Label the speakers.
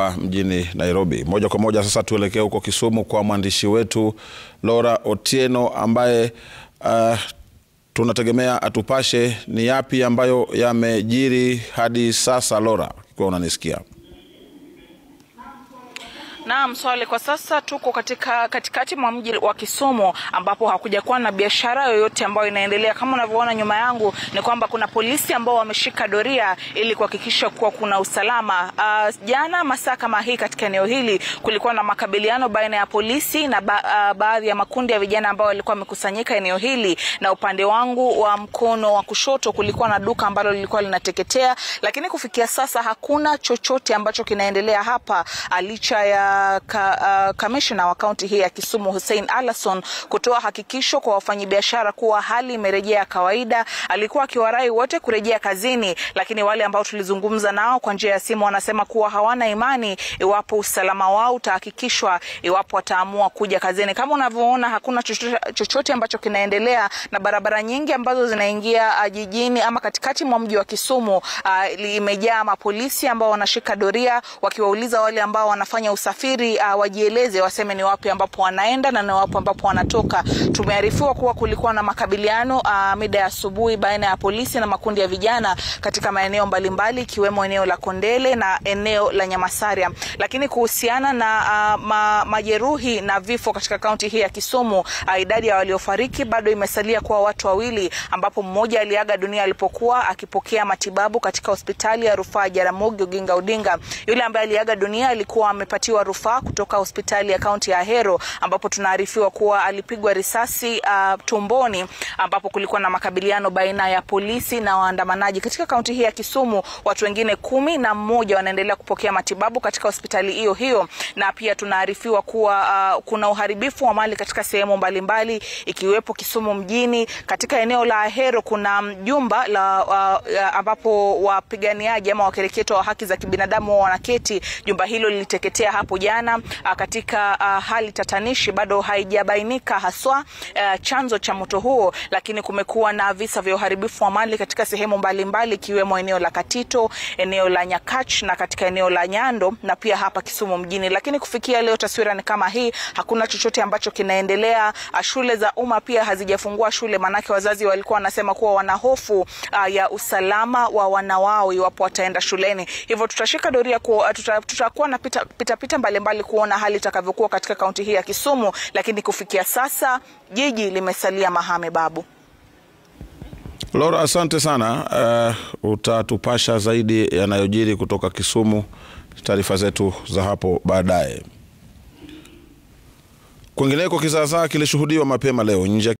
Speaker 1: Hapa mjini Nairobi. Moja kwa moja sasa tuelekee huko Kisumu kwa mwandishi wetu Laura Otieno ambaye uh, tunategemea atupashe ni yapi ambayo yamejiri hadi sasa. Laura, ukiwa unanisikia.
Speaker 2: Naam, Swale, kwa sasa tuko katika katikati mwa mji wa Kisumu ambapo hakujakuwa na biashara yoyote ambayo inaendelea. Kama unavyoona nyuma yangu ni kwamba kuna polisi ambao wameshika doria ili kuhakikisha kuwa kuna usalama. Uh, jana masaa kama hii katika eneo hili kulikuwa na makabiliano baina ya polisi na ba, uh, baadhi ya makundi ya vijana ambao walikuwa wamekusanyika eneo hili, na upande wangu wa mkono wa kushoto kulikuwa na duka ambalo lilikuwa linateketea, lakini kufikia sasa hakuna chochote ambacho kinaendelea hapa ah, licha ya Uh, ka, uh, uh, wa kaunti hii ya Kisumu Hussein Alason kutoa hakikisho kwa wafanyabiashara kuwa hali imerejea kawaida. Alikuwa akiwarai wote kurejea kazini, lakini wale ambao tulizungumza nao kwa njia ya simu wanasema kuwa hawana imani iwapo usalama wao utahakikishwa iwapo wataamua kuja kazini. Kama unavyoona, hakuna chochote ambacho kinaendelea, na barabara nyingi ambazo zinaingia uh, jijini ama katikati mwa mji wa Kisumu uh, imejaa mapolisi ambao wanashika doria wakiwauliza wale ambao wanafanya usafiri wasafiri uh, wajieleze, waseme ni wapi ambapo wanaenda na ni wapi ambapo wanatoka. Tumearifiwa kuwa kulikuwa na makabiliano uh, mida ya asubuhi baina ya polisi na makundi ya vijana katika maeneo mbalimbali ikiwemo mbali, eneo la Kondele na eneo la Nyamasaria. Lakini kuhusiana na uh, ma, majeruhi na vifo katika kaunti hii ya Kisumu, uh, idadi ya waliofariki bado imesalia kuwa watu wawili, ambapo mmoja aliaga dunia alipokuwa akipokea matibabu katika hospitali ya rufaa Jaramogi Oginga Odinga. Yule ambaye aliaga dunia alikuwa amepatiwa rufaa kutoka hospitali ya kaunti ya Ahero ambapo tunaarifiwa kuwa alipigwa risasi uh, tumboni ambapo kulikuwa na makabiliano baina ya polisi na waandamanaji katika kaunti hii ya Kisumu. Watu wengine kumi na mmoja wanaendelea kupokea matibabu katika hospitali hiyo hiyo, na pia tunaarifiwa kuwa uh, kuna uharibifu wa mali katika sehemu mbalimbali ikiwepo Kisumu mjini. Katika eneo la Ahero kuna um, jumba la uh, uh, ambapo wapiganiaji ama wakereketo wa haki za kibinadamu wanaketi. Jumba hilo liliteketea hapo vijana ah, katika uh, hali tatanishi. Bado haijabainika haswa uh, chanzo cha moto huo, lakini kumekuwa na visa vya uharibifu wa mali katika sehemu mbalimbali ikiwemo eneo la Katito, eneo la Nyakach na katika eneo la Nyando na pia hapa Kisumu mjini. Lakini kufikia leo taswira ni kama hii, hakuna chochote ambacho kinaendelea. Ah, shule za umma pia hazijafungua shule, manake wazazi walikuwa wanasema kuwa wana hofu uh, ya usalama wa wanawao iwapo wataenda shuleni. Hivyo tutashika doria, tutakuwa tuta na pita, pita, pita mbali mbalimbali kuona hali itakavyokuwa katika kaunti hii ya Kisumu, lakini kufikia sasa jiji limesalia mahame babu.
Speaker 1: Laura, asante sana. Uh, utatupasha zaidi yanayojiri kutoka Kisumu, taarifa zetu za hapo baadaye. Kwingineko, kizaazaa kilishuhudiwa mapema leo nje